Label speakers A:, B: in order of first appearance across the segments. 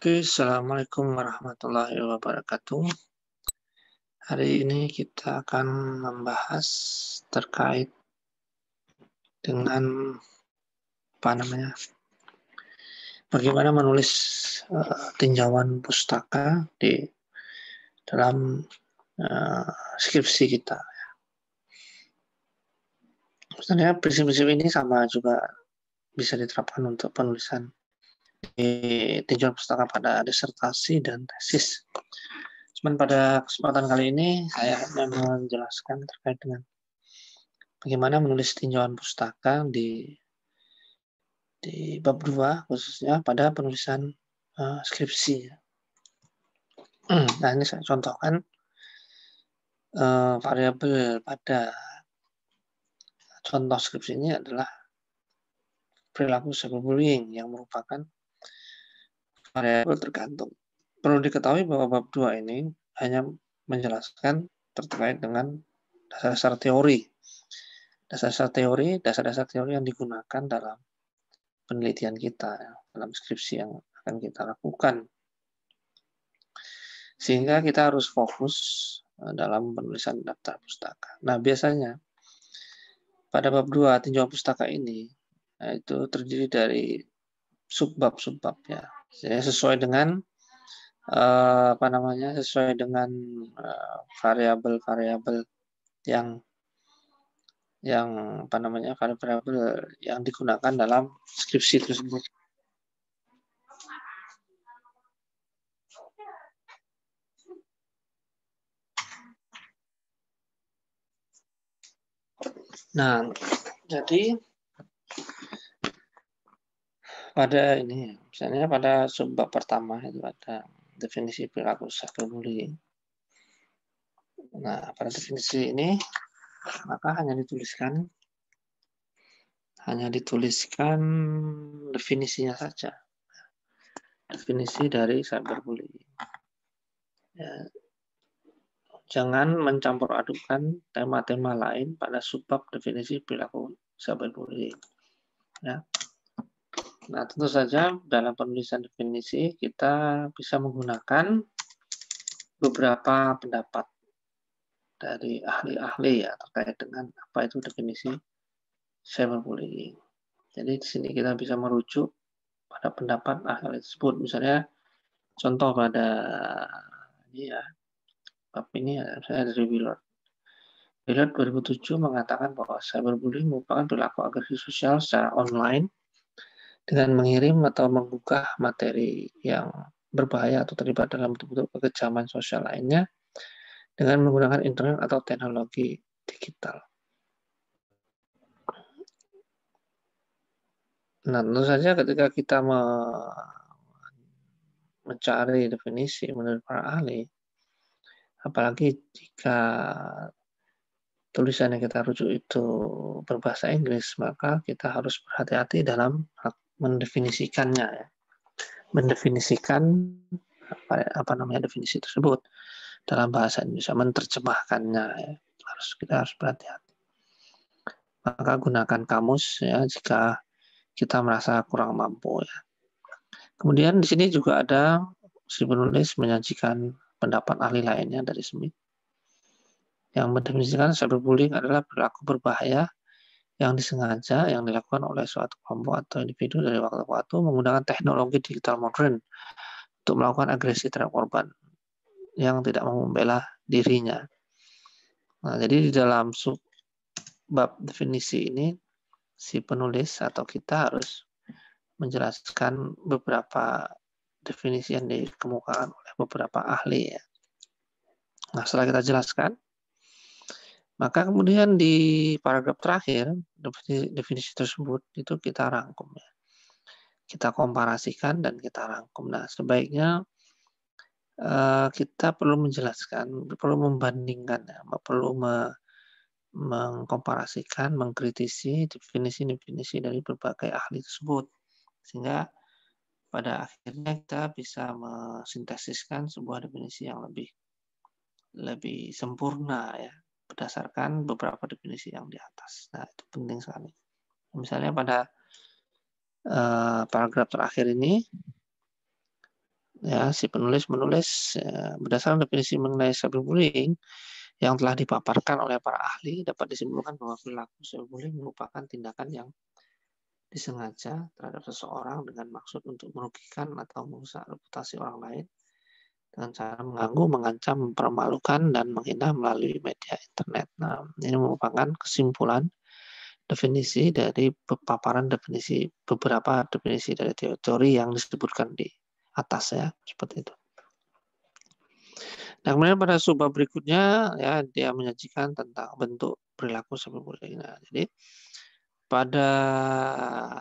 A: Oke, Assalamualaikum warahmatullahi wabarakatuh. Hari ini kita akan membahas terkait dengan apa namanya, bagaimana menulis uh, tinjauan pustaka di dalam uh, skripsi kita. Sebenarnya prinsip-prinsip ini sama juga bisa diterapkan untuk penulisan tinjauan pustaka pada disertasi dan tesis. Cuman pada kesempatan kali ini saya akan menjelaskan terkait dengan bagaimana menulis tinjauan pustaka di di bab 2 khususnya pada penulisan uh, skripsi. Nah ini saya contohkan uh, variabel pada contoh skripsi ini adalah perilaku cyberbullying yang merupakan variabel tergantung. Perlu diketahui bahwa bab 2 ini hanya menjelaskan terkait dengan dasar-dasar teori. Dasar-dasar teori, dasar-dasar teori yang digunakan dalam penelitian kita, ya, dalam skripsi yang akan kita lakukan. Sehingga kita harus fokus eh, dalam penulisan daftar pustaka. Nah, biasanya pada bab 2 tinjauan pustaka ini itu terdiri dari subbab-subbab ya sesuai dengan uh, apa namanya sesuai dengan eh, variabel-variabel yang yang apa namanya variabel yang digunakan dalam skripsi tersebut. Nah, jadi pada ini misalnya pada subbab pertama itu ada definisi perilaku sakral muli Nah, pada definisi ini maka hanya dituliskan hanya dituliskan definisinya saja. Definisi dari cyberbullying. Ya, jangan mencampur adukan tema-tema lain pada subbab definisi perilaku cyberbullying. Ya. Nah, tentu saja dalam penulisan definisi kita bisa menggunakan beberapa pendapat dari ahli-ahli ya terkait dengan apa itu definisi cyberbullying. Jadi di sini kita bisa merujuk pada pendapat ahli tersebut. Misalnya contoh pada ini ya bab ini ya, saya dari Willard. Willard 2007 mengatakan bahwa cyberbullying merupakan perilaku agresi sosial secara online dengan mengirim atau menggugah materi yang berbahaya atau terlibat dalam bentuk-bentuk kekejaman sosial lainnya dengan menggunakan internet atau teknologi digital. Nah, tentu saja ketika kita me mencari definisi menurut para ahli, apalagi jika tulisan yang kita rujuk itu berbahasa Inggris, maka kita harus berhati-hati dalam mendefinisikannya ya. mendefinisikan apa, ya, apa namanya definisi tersebut dalam bahasa Indonesia menterjemahkannya ya. harus kita harus berhati-hati maka gunakan kamus ya jika kita merasa kurang mampu ya kemudian di sini juga ada si penulis menyajikan pendapat ahli lainnya dari Smith yang mendefinisikan cyberbullying adalah perilaku berbahaya yang disengaja yang dilakukan oleh suatu kelompok atau individu dari waktu ke waktu menggunakan teknologi digital modern untuk melakukan agresi terhadap korban yang tidak mau membela dirinya. Nah, jadi di dalam sub bab definisi ini si penulis atau kita harus menjelaskan beberapa definisi yang dikemukakan oleh beberapa ahli ya. Nah, setelah kita jelaskan, maka kemudian di paragraf terakhir definisi, tersebut itu kita rangkum ya. Kita komparasikan dan kita rangkum. Nah, sebaiknya eh, kita perlu menjelaskan, perlu membandingkan, ya, perlu mengkomparasikan, mengkritisi definisi-definisi dari berbagai ahli tersebut. Sehingga pada akhirnya kita bisa mensintesiskan sebuah definisi yang lebih lebih sempurna ya berdasarkan beberapa definisi yang di atas. Nah, itu penting sekali. Misalnya pada uh, paragraf terakhir ini, ya si penulis menulis ya, berdasarkan definisi mengenai cyberbullying yang telah dipaparkan oleh para ahli dapat disimpulkan bahwa perilaku cyberbullying merupakan tindakan yang disengaja terhadap seseorang dengan maksud untuk merugikan atau merusak reputasi orang lain dengan cara mengganggu, mengancam, mempermalukan, dan menghina melalui media internet. Nah, ini merupakan kesimpulan definisi dari paparan definisi beberapa definisi dari teori yang disebutkan di atas ya seperti itu. Nah kemudian pada subbab berikutnya ya dia menyajikan tentang bentuk perilaku sebelum Nah, jadi pada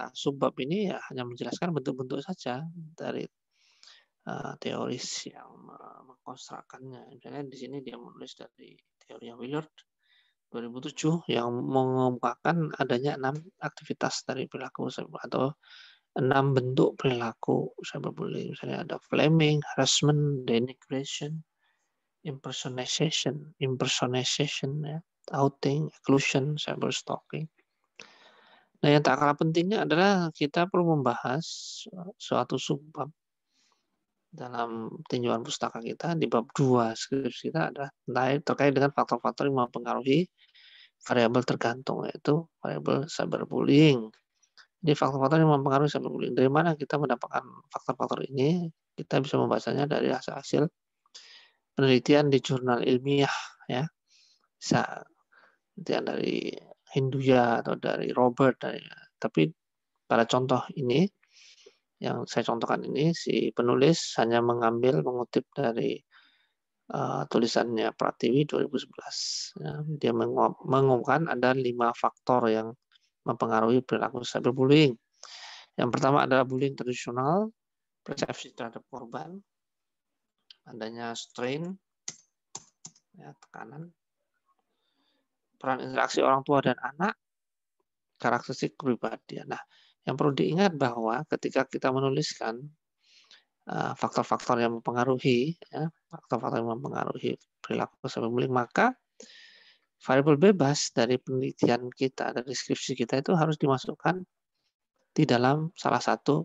A: subbab ini ya hanya menjelaskan bentuk-bentuk saja dari Eh, teoris yang eh, mengkonstrakannya. Misalnya di sini dia menulis dari teori yang Willard 2007 yang mengemukakan adanya enam aktivitas dari perilaku atau enam bentuk perilaku cyberbullying. Misalnya ada flaming, harassment, denigration, impersonation, impersonation, ya, outing, exclusion, cyberstalking. Nah, yang tak kalah pentingnya adalah kita perlu membahas eh, suatu subbab dalam tinjauan pustaka kita di bab 2 skripsi kita adalah terkait dengan faktor-faktor yang mempengaruhi variabel tergantung yaitu variabel cyberbullying. Jadi faktor-faktor yang mempengaruhi cyberbullying. Dari mana kita mendapatkan faktor-faktor ini? Kita bisa membahasnya dari hasil-hasil penelitian di jurnal ilmiah ya. Bisa penelitian dari Hinduya atau dari Robert dari ya. tapi pada contoh ini yang saya contohkan ini si penulis hanya mengambil mengutip dari uh, tulisannya Pratiwi 2011. Ya, dia mengumumkan ada lima faktor yang mempengaruhi perilaku cyberbullying. Yang pertama adalah bullying tradisional, persepsi terhadap korban, adanya strain, ya, tekanan, peran interaksi orang tua dan anak, karakteristik pribadi Nah, yang perlu diingat bahwa ketika kita menuliskan eh, faktor-faktor uh, yang mempengaruhi, ya, faktor-faktor ya, yang mempengaruhi perilaku sampai pemilik, maka variabel bebas dari penelitian kita, dari skripsi kita itu harus dimasukkan di dalam salah satu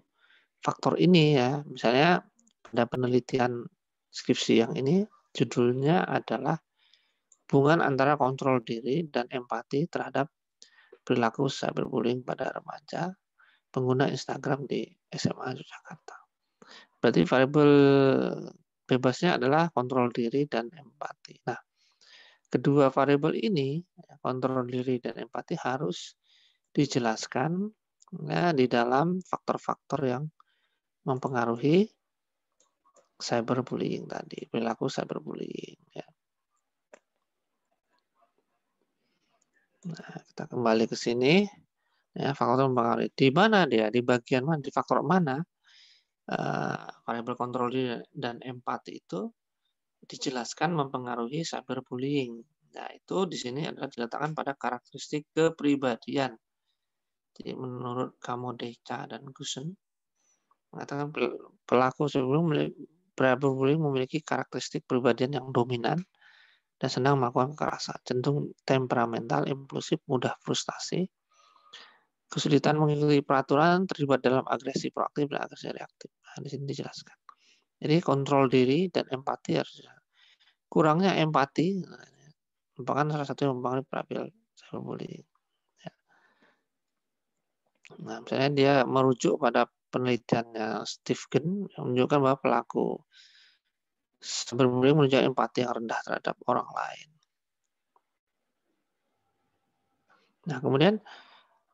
A: faktor ini ya. Misalnya pada penelitian skripsi yang ini judulnya adalah hubungan antara kontrol diri dan empati terhadap perilaku cyberbullying pada remaja pengguna Instagram di SMA Yogyakarta. Berarti variabel bebasnya adalah kontrol diri dan empati. Nah, kedua variabel ini, ya, kontrol diri dan empati harus dijelaskan ya, di dalam faktor-faktor yang mempengaruhi cyberbullying tadi, perilaku cyberbullying. Ya. Nah, kita kembali ke sini ya faktor mempengaruhi di mana dia di bagian mana di faktor mana uh, variabel kontrol dan empati itu dijelaskan mempengaruhi cyberbullying nah itu di sini adalah diletakkan pada karakteristik kepribadian jadi menurut kamu Deca dan Gusen mengatakan pelaku sebelum cyberbullying memiliki karakteristik kepribadian yang dominan dan senang melakukan kekerasan cenderung temperamental impulsif mudah frustasi kesulitan mengikuti peraturan, terlibat dalam agresi proaktif dan agresi reaktif. Nah, di sini dijelaskan. Jadi kontrol diri dan empati harus kurangnya empati nah, merupakan salah satu yang mempengaruhi profil ya. Nah, misalnya dia merujuk pada penelitiannya Steve Gunn yang menunjukkan bahwa pelaku cyberbullying menunjukkan empati yang rendah terhadap orang lain. Nah, kemudian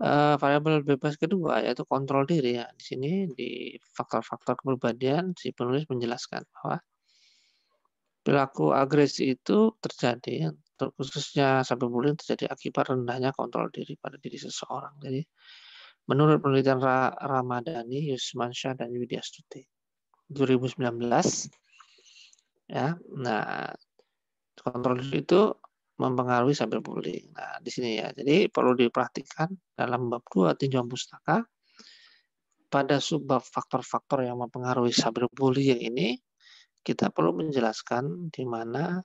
A: uh, variabel bebas kedua yaitu kontrol diri ya. Di sini di faktor-faktor kepribadian si penulis menjelaskan bahwa perilaku agresi itu terjadi khususnya sampai bulan terjadi akibat rendahnya kontrol diri pada diri seseorang. Jadi menurut penelitian Ra Ramadhani, Yusmansyah dan Widya Stuti 2019 ya. Nah, kontrol diri itu mempengaruhi sambil bullying. Nah, di sini ya. Jadi perlu diperhatikan dalam bab 2 tinjauan pustaka pada subbab faktor-faktor yang mempengaruhi pulih bullying ini kita perlu menjelaskan di mana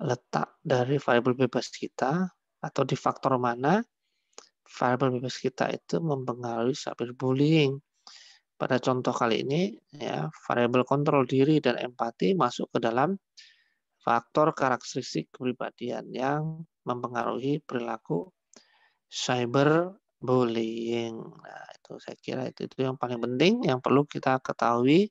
A: letak dari variabel bebas kita atau di faktor mana variabel bebas kita itu mempengaruhi sambil bullying. Pada contoh kali ini ya, variabel kontrol diri dan empati masuk ke dalam faktor karakteristik kepribadian yang mempengaruhi perilaku cyber bullying. Nah, itu saya kira itu, itu yang paling penting yang perlu kita ketahui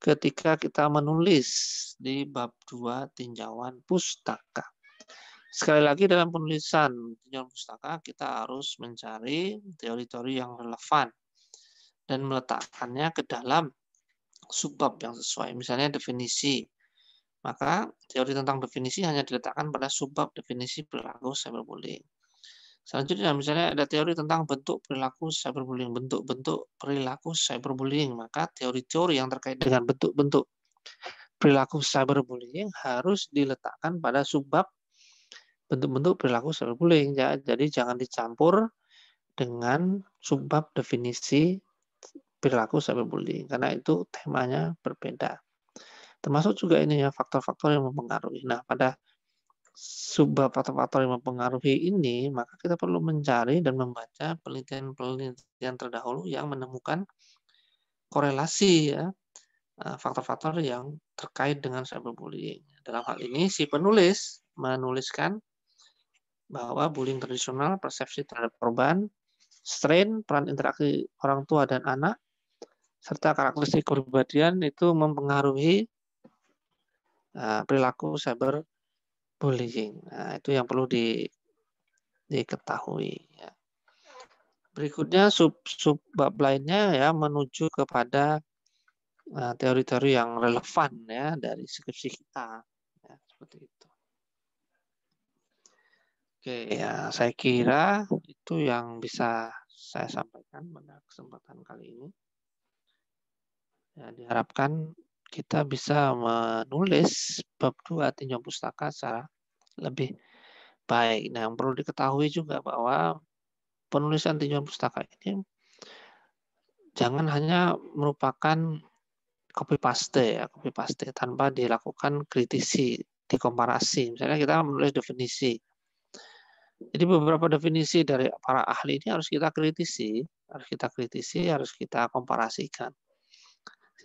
A: ketika kita menulis di bab 2 tinjauan pustaka. Sekali lagi dalam penulisan tinjauan pustaka kita harus mencari teori-teori yang relevan dan meletakkannya ke dalam subbab yang sesuai. Misalnya definisi maka teori tentang definisi hanya diletakkan pada subbab definisi perilaku cyberbullying. Selanjutnya misalnya ada teori tentang bentuk perilaku cyberbullying, bentuk-bentuk perilaku cyberbullying, maka teori-teori yang terkait dengan bentuk-bentuk perilaku cyberbullying harus diletakkan pada subbab bentuk-bentuk perilaku cyberbullying ya. Jadi jangan dicampur dengan subbab definisi perilaku cyberbullying karena itu temanya berbeda. Termasuk juga ini ya faktor-faktor yang mempengaruhi. Nah, pada subbab faktor-faktor yang mempengaruhi ini, maka kita perlu mencari dan membaca penelitian-penelitian terdahulu yang menemukan korelasi ya eh, faktor-faktor yang terkait dengan cyberbullying. Dalam hal ini si penulis menuliskan bahwa bullying tradisional, persepsi terhadap korban, strain, peran interaksi orang tua dan anak, serta karakteristik kepribadian itu mempengaruhi Eh, perilaku cyber Nah, itu yang perlu di, diketahui. Ya. Berikutnya sub sub bab lainnya ya menuju kepada eh, teori-teori yang relevan ya dari skripsi kita ya, seperti itu. Oke ya saya kira itu yang bisa saya sampaikan pada kesempatan kali ini. Ya, diharapkan kita bisa menulis bab 2 tinjau pustaka secara lebih baik. Nah, yang perlu diketahui juga bahwa penulisan tinjauan pustaka ini jangan hanya merupakan copy paste ya, copy paste tanpa dilakukan kritisi, dikomparasi. Misalnya kita menulis definisi. Jadi beberapa definisi dari para ahli ini harus kita kritisi, harus kita kritisi, harus kita komparasikan.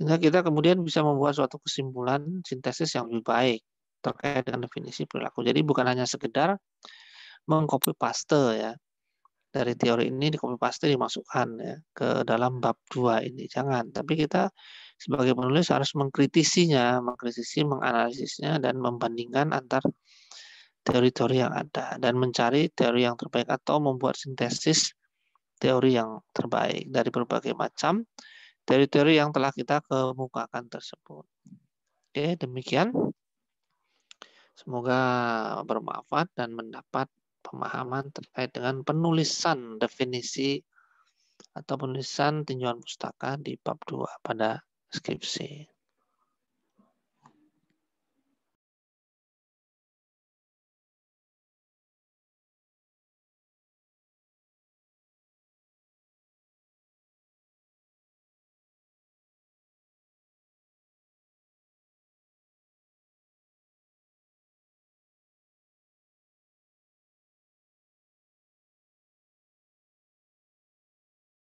A: Sehingga kita kemudian bisa membuat suatu kesimpulan sintesis yang lebih baik terkait dengan definisi perilaku. Jadi bukan hanya sekedar mengcopy paste ya. Dari teori ini di copy paste dimasukkan ya ke dalam bab 2 ini. Jangan, tapi kita sebagai penulis harus mengkritisinya, mengkritisi, menganalisisnya dan membandingkan antar teori-teori yang ada dan mencari teori yang terbaik atau membuat sintesis teori yang terbaik dari berbagai macam dari teori yang telah kita kemukakan tersebut. Oke, demikian. Semoga bermanfaat dan mendapat pemahaman terkait dengan penulisan definisi atau penulisan tinjauan pustaka di bab 2 pada skripsi.